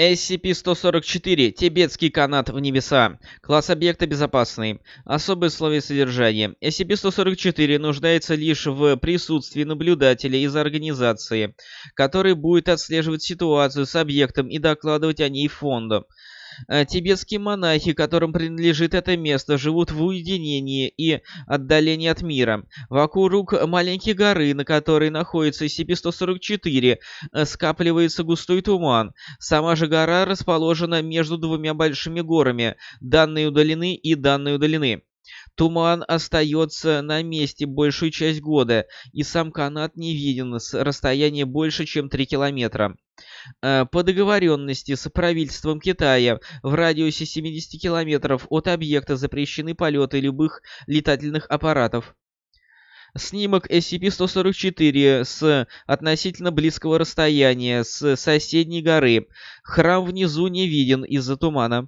SCP-144. Тибетский канат в небеса. Класс объекта безопасный. Особые условия содержания. SCP-144 нуждается лишь в присутствии наблюдателя из организации, который будет отслеживать ситуацию с объектом и докладывать о ней фонду. Э, тибетские монахи, которым принадлежит это место, живут в уединении и отдалении от мира. Вокруг маленькой горы, на которой находится SCP-144, э, скапливается густой туман. Сама же гора расположена между двумя большими горами, данные удалены и данные удалены. Туман остается на месте большую часть года, и сам канат не виден с расстояния больше, чем 3 километра. Э, по договоренности с правительством Китая в радиусе 70 километров от объекта запрещены полеты любых летательных аппаратов. Снимок SCP-144 с относительно близкого расстояния с соседней горы. Храм внизу не виден из-за тумана.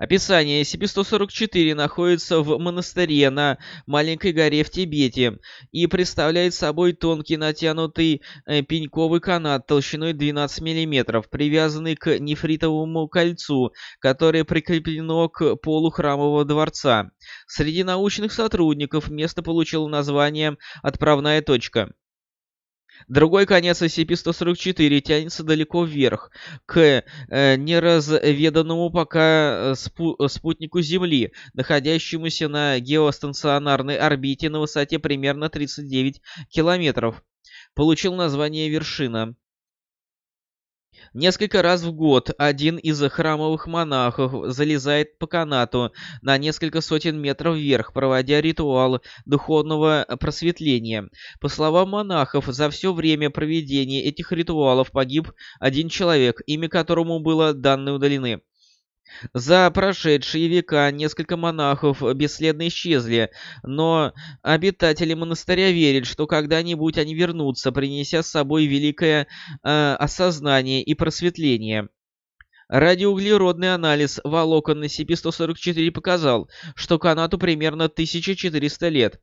Описание. Себе-144 находится в монастыре на маленькой горе в Тибете и представляет собой тонкий натянутый э, пеньковый канат толщиной 12 мм, привязанный к нефритовому кольцу, которое прикреплено к полу храмового дворца. Среди научных сотрудников место получило название «Отправная точка». Другой конец SCP-144 тянется далеко вверх, к э, неразведанному пока э, спу э, спутнику Земли, находящемуся на геостационарной орбите на высоте примерно 39 километров. Получил название «Вершина». Несколько раз в год один из храмовых монахов залезает по канату на несколько сотен метров вверх, проводя ритуал духовного просветления. По словам монахов, за все время проведения этих ритуалов погиб один человек, имя которому было данные удалены. За прошедшие века несколько монахов бесследно исчезли, но обитатели монастыря верят, что когда-нибудь они вернутся, принеся с собой великое э, осознание и просветление. Радиоуглеродный анализ волокон на CP-144 показал, что канату примерно 1400 лет.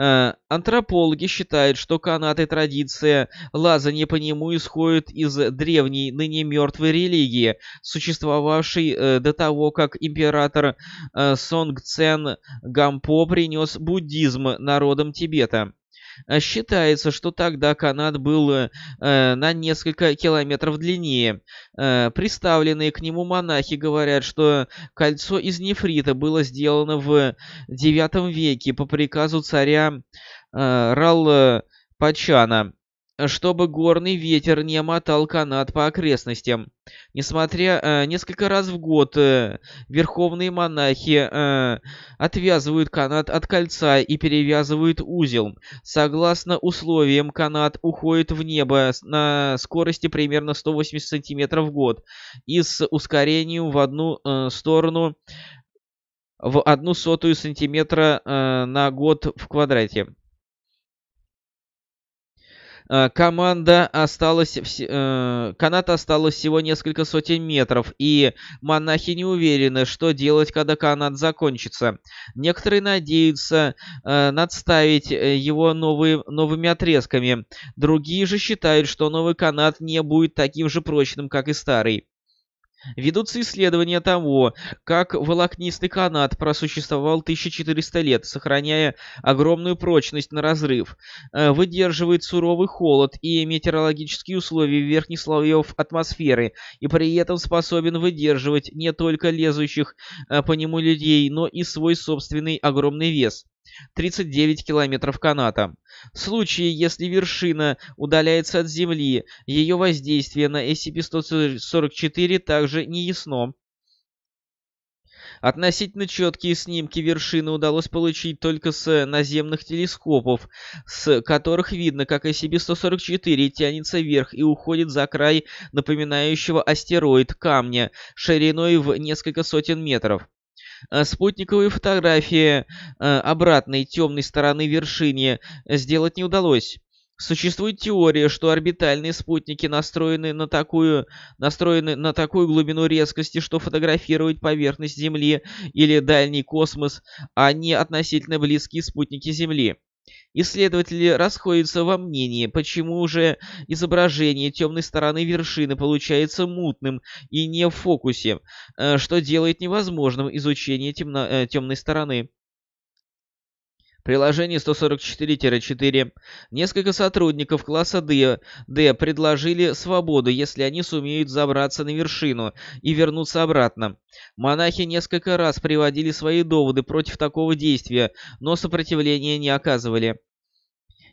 Э, антропологи считают, что канаты традиция лазания по нему исходит из древней, ныне мертвой религии, существовавшей э, до того, как император э, Сонгцен Гампо принес буддизм народам Тибета. Э, считается, что тогда канат был э, э, на несколько километров длиннее. Приставленные к нему монахи говорят, что кольцо из нефрита было сделано в IX веке по приказу царя Рал Пачана чтобы горный ветер не мотал канат по окрестностям. Несмотря э, несколько раз в год э, верховные монахи э, отвязывают канат от кольца и перевязывают узел. Согласно условиям, канат уходит в небо на скорости примерно 180 см в год и с ускорением в одну э, сторону в одну сотую сантиметра э, на год в квадрате. Э, команда осталась... Э, канат осталось всего несколько сотен метров, и монахи не уверены, что делать, когда канат закончится. Некоторые надеются э, надставить его новые, новыми отрезками. Другие же считают, что новый канат не будет таким же прочным, как и старый. Ведутся исследования того, как волокнистый канат просуществовал 1400 лет, сохраняя огромную прочность на разрыв, э, выдерживает суровый холод и метеорологические условия верхних слоев атмосферы, и при этом способен выдерживать не только лезущих э, по нему людей, но и свой собственный огромный вес. 39 километров каната. В случае, если вершина удаляется от Земли, ее воздействие на SCP-144 также неясно. Относительно четкие снимки вершины удалось получить только с наземных телескопов, с которых видно, как SCP-144 тянется вверх и уходит за край напоминающего астероид камня шириной в несколько сотен метров. Э, спутниковые фотографии э, обратной темной стороны вершины э, сделать не удалось. Существует теория, что орбитальные спутники настроены на такую, настроены на такую глубину резкости, что фотографировать поверхность Земли или дальний космос, а не относительно близкие спутники Земли. Исследователи расходятся во мнении, почему же изображение темной стороны вершины получается мутным и не в фокусе, э, что делает невозможным изучение темно э, темной стороны. Приложение 144-4 несколько сотрудников класса D, D предложили свободу, если они сумеют забраться на вершину и вернуться обратно. Монахи несколько раз приводили свои доводы против такого действия, но сопротивления не оказывали.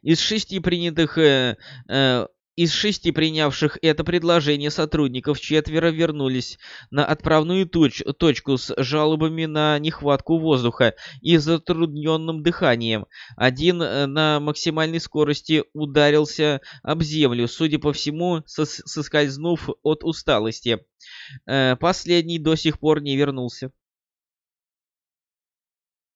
Из шести принятых э, э из шести принявших это предложение сотрудников четверо вернулись на отправную точ точку с жалобами на нехватку воздуха и затрудненным дыханием. Один э, на максимальной скорости ударился об землю, судя по всему, сос соскользнув от усталости. Э, последний до сих пор не вернулся.